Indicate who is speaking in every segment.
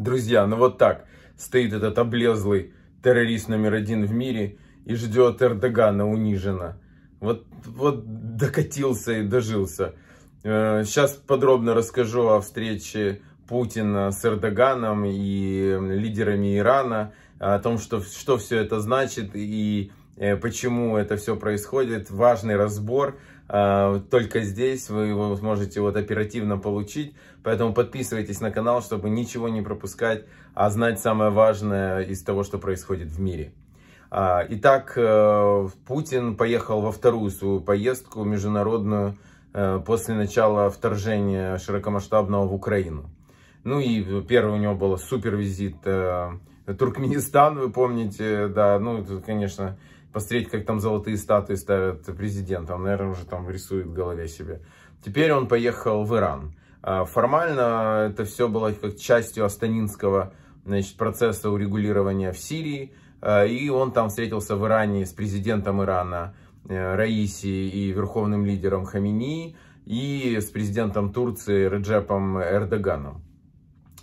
Speaker 1: Друзья, ну вот так стоит этот облезлый террорист номер один в мире и ждет Эрдогана униженно. Вот, вот докатился и дожился. Сейчас э, подробно расскажу о встрече Путина с Эрдоганом и лидерами Ирана, о том, что, что все это значит и э, почему это все происходит. Важный разбор. А, только здесь вы его сможете вот оперативно получить. Поэтому подписывайтесь на канал, чтобы ничего не пропускать, а знать самое важное из того, что происходит в мире. А, итак, э, Путин поехал во вторую свою поездку международную э, после начала вторжения широкомасштабного в Украину. Ну и первый у него был супервизит э, Туркменистан, вы помните, да, ну, это, конечно, посмотреть, как там золотые статуи ставят президента. Он, наверное, уже там рисует в голове себе. Теперь он поехал в Иран. А, формально это все было как частью астанинского значит, процесса урегулирования в Сирии. А, и он там встретился в Иране с президентом Ирана э, Раиси и верховным лидером Хамини и с президентом Турции Реджепом Эрдоганом.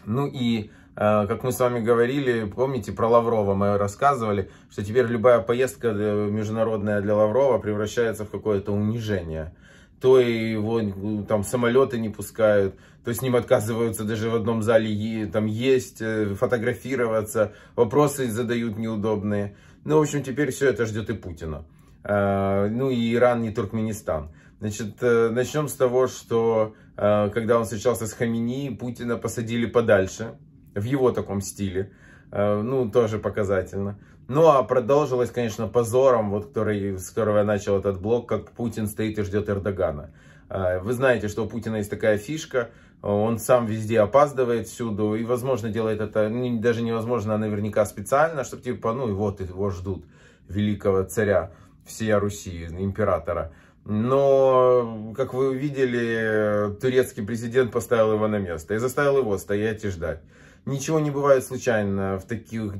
Speaker 1: Ну и Э, как мы с вами говорили, помните, про Лаврова мы рассказывали, что теперь любая поездка э, международная для Лаврова превращается в какое-то унижение. То и его э, там самолеты не пускают, то с ним отказываются даже в одном зале там есть, фотографироваться, вопросы задают неудобные. Ну, в общем, теперь все это ждет и Путина. Ну и Иран, не Туркменистан. Значит, начнем с того, что когда он встречался с Хамини, Путина посадили подальше в его таком стиле. Э, ну, тоже показательно. Ну, а продолжилось, конечно, позором, вот, который, с которого я начал этот блог, как Путин стоит и ждет Эрдогана. Э, вы знаете, что у Путина есть такая фишка, он сам везде опаздывает всюду и, возможно, делает это, ну, даже невозможно, а наверняка специально, чтобы типа, ну и вот его ждут, великого царя всей Руси, императора. Но, как вы увидели, турецкий президент поставил его на место и заставил его стоять и ждать. Ничего не бывает случайно в, таких,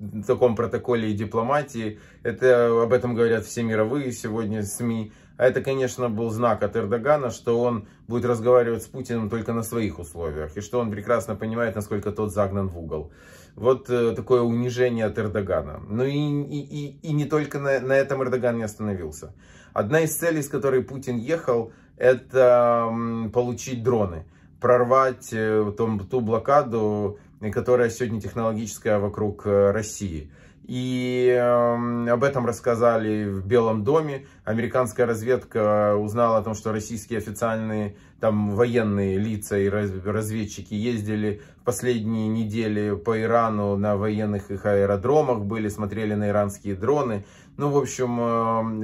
Speaker 1: в таком протоколе и дипломатии. Это, об этом говорят все мировые сегодня СМИ. А это, конечно, был знак от Эрдогана, что он будет разговаривать с Путиным только на своих условиях. И что он прекрасно понимает, насколько тот загнан в угол. Вот э, такое унижение от Эрдогана. Ну и, и, и, и не только на, на этом Эрдоган не остановился. Одна из целей, с которой Путин ехал, это м, получить дроны прорвать э, там, ту блокаду, которая сегодня технологическая вокруг э, России. И эм, об этом рассказали в Белом доме. Американская разведка узнала о том, что российские официальные там военные лица и разведчики ездили в последние недели по Ирану на военных их аэродромах, были, смотрели на иранские дроны. Ну, в общем,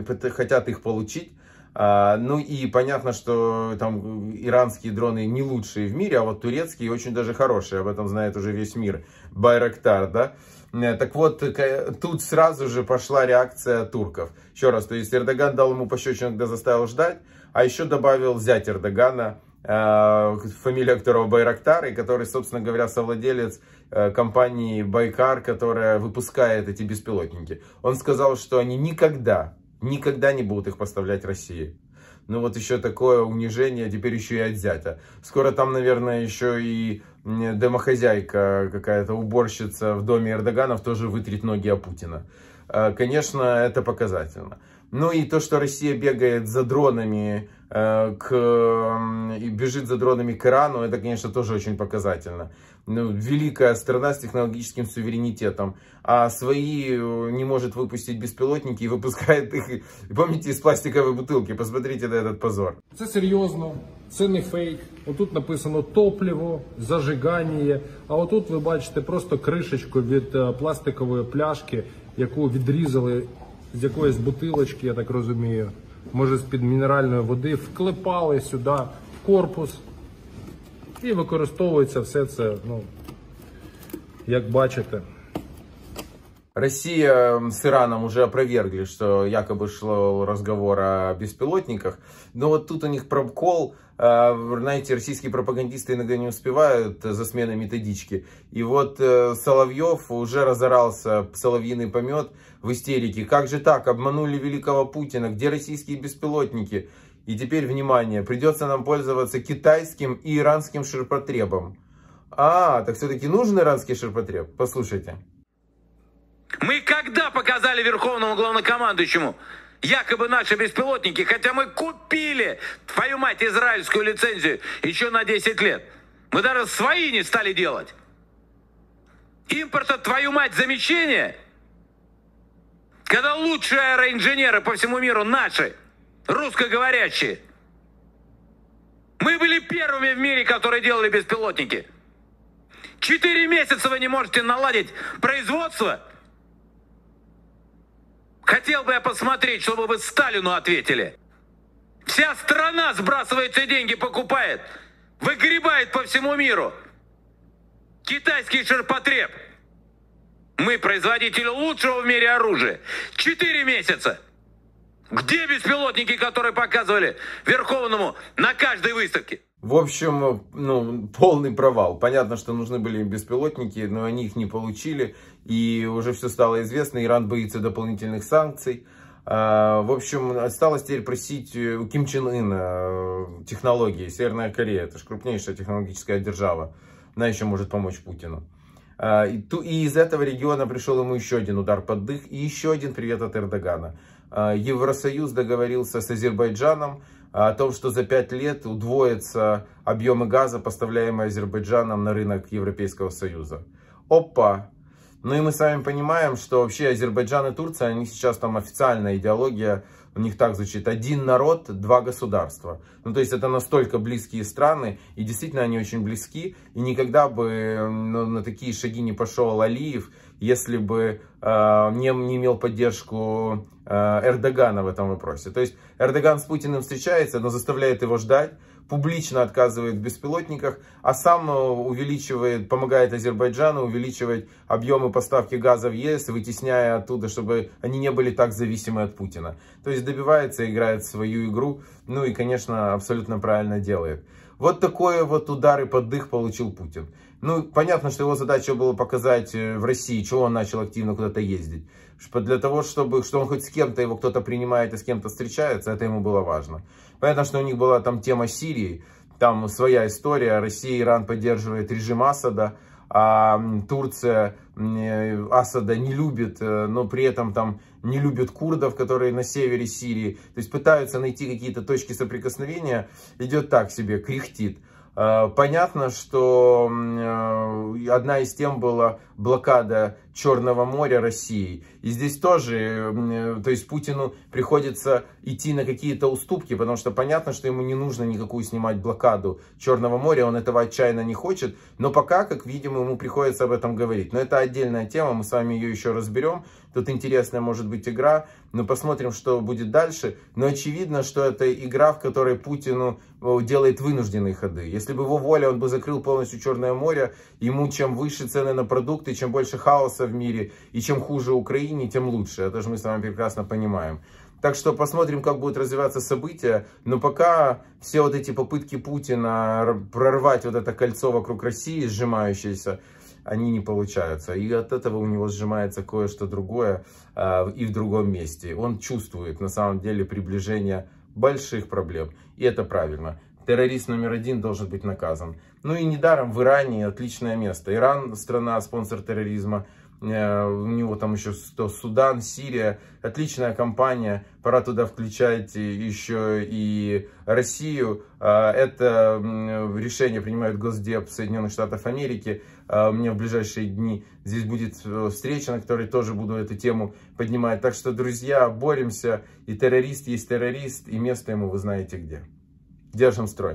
Speaker 1: эм, хотят их получить. А, ну и понятно, что там иранские дроны не лучшие в мире, а вот турецкие очень даже хорошие, об этом знает уже весь мир. Байрактар, да? Э, так вот, тут сразу же пошла реакция турков. Еще раз, то есть Эрдоган дал ему пощечину, когда заставил ждать, а еще добавил зять Эрдогана, э, фамилия которого Байрактар, и который, собственно говоря, совладелец э, компании Байкар, которая выпускает эти беспилотники. Он сказал, что они никогда никогда не будут их поставлять России. Ну вот еще такое унижение, а теперь еще и от зятя. Скоро там, наверное, еще и домохозяйка, какая-то уборщица в доме Эрдоганов тоже вытрет ноги о Путина. Э, конечно, это показательно. Ну и то, что Россия бегает за дронами Э, к, и бежит за дронами к Ирану, это, конечно, тоже очень показательно. Ну, великая страна с технологическим суверенитетом, а свои э, не может выпустить беспилотники и выпускает их, помните, из пластиковой бутылки, посмотрите на этот позор.
Speaker 2: Это серьезно, це не фейк, тут написано топливо, зажигание, а вот тут вы бачите просто кришечку від пластикової пляшки, яку відрізали з якоїсь бутылочки, я так розумію може з-під мінеральної води, вклепали сюди в корпус і використовується все це, ну, як бачите.
Speaker 1: Россия с Ираном уже опровергли, что якобы шло разговор о беспилотниках. Но вот тут у них прокол. А, знаете, российские пропагандисты иногда не успевают за сменой методички. И вот э, Соловьев уже разорался, соловьиный помет в истерике. Как же так? Обманули великого Путина. Где российские беспилотники? И теперь, внимание, придется нам пользоваться китайским и иранским ширпотребом. А, так все-таки нужен иранский ширпотреб? Послушайте.
Speaker 2: Мы когда показали Верховному Главнокомандующему якобы наши беспилотники, хотя мы купили, твою мать, израильскую лицензию еще на 10 лет. Мы даже свои не стали делать. Импорта, твою мать, замещение, когда лучшие аэроинженеры по всему миру наши, русскоговорящие, мы были первыми в мире, которые делали беспилотники. Четыре месяца вы не можете наладить производство – Хотел бы я посмотреть, чтобы вы Сталину ответили. Вся страна сбрасывает и деньги покупает. Выгребает по всему миру. Китайский ширпотреб. Мы производители лучшего в мире оружия. Четыре месяца. Где беспилотники, которые показывали Верховному на каждой выставке?
Speaker 1: В общем, э, ну, полный провал. Понятно, что нужны были беспилотники, но они их не получили. И уже все стало известно. Иран боится дополнительных санкций. А, в общем, осталось теперь просить э, у Ким Чен Ына э, технологии. Северная Корея, это же крупнейшая технологическая держава. Она еще может помочь Путину. А, и из этого региона пришел ему еще один удар под дых и еще один привет от Эрдогана. А, Евросоюз договорился с Азербайджаном о том, что за пять лет удвоятся объемы газа, поставляемые Азербайджаном на рынок Европейского Союза. Опа! Ну и мы с вами понимаем, что вообще Азербайджан и Турция, они сейчас там официальная идеология, у них так звучит, один народ, два государства. Ну то есть это настолько близкие страны, и действительно они очень близки, и никогда бы ну, на такие шаги не пошел Алиев, если бы э, не, не имел поддержку э, Эрдогана в этом вопросе. То есть Эрдоган с Путиным встречается, но заставляет его ждать, публично отказывает в беспилотниках, а сам э, увеличивает, помогает Азербайджану увеличивать объемы поставки газа в ЕС, вытесняя оттуда, чтобы они не были так зависимы от Путина. То есть добивается, играет свою игру, ну и, конечно, абсолютно правильно делает. Вот такой вот удар и поддых получил Путин. Ну, понятно, что его задача была показать э, в России, чего он начал активно куда-то ездить. Для того, чтобы, что он хоть с кем-то, его кто-то принимает и с кем-то встречается, это ему было важно. Понятно, что у них была там тема Сирии, там своя история, Россия и Иран поддерживает режим Асада, а Турция э, Асада не любит, э, но при этом там не любит курдов, которые на севере Сирии. То есть пытаются найти какие-то точки соприкосновения. Идет так себе, кряхтит. Э, понятно, что э, одна из тем была блокада Черного моря России. И здесь тоже, э, то есть Путину приходится идти на какие-то уступки, потому что понятно, что ему не нужно никакую снимать блокаду Черного моря, он этого отчаянно не хочет, но пока, как видимо, ему приходится об этом говорить. Но это отдельная тема, мы с вами ее еще разберем. Тут интересная может быть игра, но посмотрим, что будет дальше. Но очевидно, что это игра, в которой Путину э, делает вынужденные ходы. Если бы его воля, он бы закрыл полностью Черное море. Ему чем выше цены на продукты, чем больше хаоса в мире, и чем хуже Украине, тем лучше. Это же мы с вами прекрасно понимаем. Так что посмотрим, как будут развиваться события. Но пока все вот эти попытки Путина прорвать вот это кольцо вокруг России, сжимающееся, они не получаются. И от этого у него сжимается кое-что другое э, и в другом месте. Он чувствует на самом деле приближение больших проблем. И это правильно. Террорист номер один должен быть наказан. Ну и недаром в Иране отличное место. Иран – страна, спонсор терроризма. Э, у него там еще Судан, Сирия, отличная компания, пора туда включать еще и Россию. Э, это решение принимает Госдеп Соединенных Штатов Америки. У э, меня в ближайшие дни здесь будет встреча, на которой тоже буду эту тему поднимать. Так что, друзья, боремся, и террорист есть террорист, и место ему вы знаете где. Держим строй.